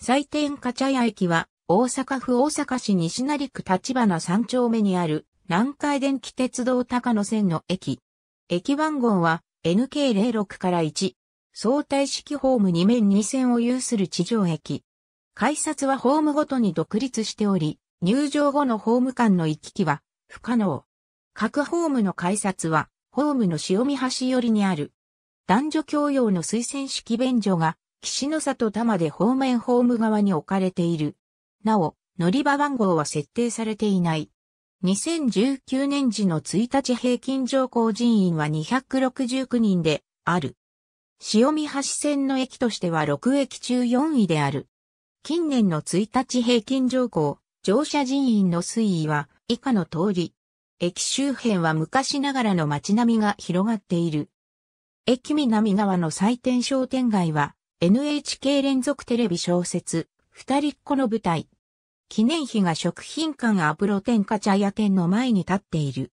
祭典カチャヤ駅は、大阪府大阪市西成区立花三丁目にある、南海電気鉄道高野線の駅。駅番号は NK06 から1。相対式ホーム2面2線を有する地上駅。改札はホームごとに独立しており、入場後のホーム間の行き来は不可能。各ホームの改札は、ホームの潮見橋寄りにある。男女共用の推薦式便所が岸の里多摩で方面ホーム側に置かれている。なお、乗り場番号は設定されていない。2019年時の1日平均乗降人員は269人である。潮見橋線の駅としては6駅中4位である。近年の1日平均乗降、乗車人員の推移は以下の通り。駅周辺は昔ながらの街並みが広がっている。駅南側の採点商店街は NHK 連続テレビ小説、二人っ子の舞台。記念碑が食品館アプロ天下茶屋店の前に立っている。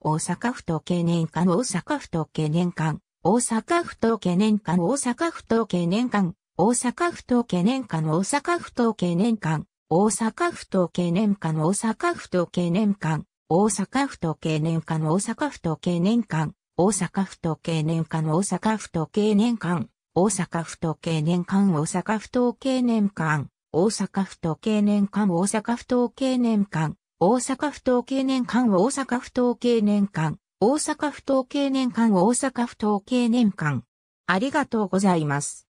大阪府と経年館大阪府と経年館大阪府と経年館大阪府と経年館大阪府と経年館大阪府と経年館大阪府と経年館大阪府と経年館大阪府と経年館大阪府と経年館大阪府と経年館大阪府と経年館大阪府統計年間大阪府統計年間大阪府統計年間大阪府統計年間大阪府統計年間大阪府統計年間大阪府統計年間大阪府統計年間ありがとうございます。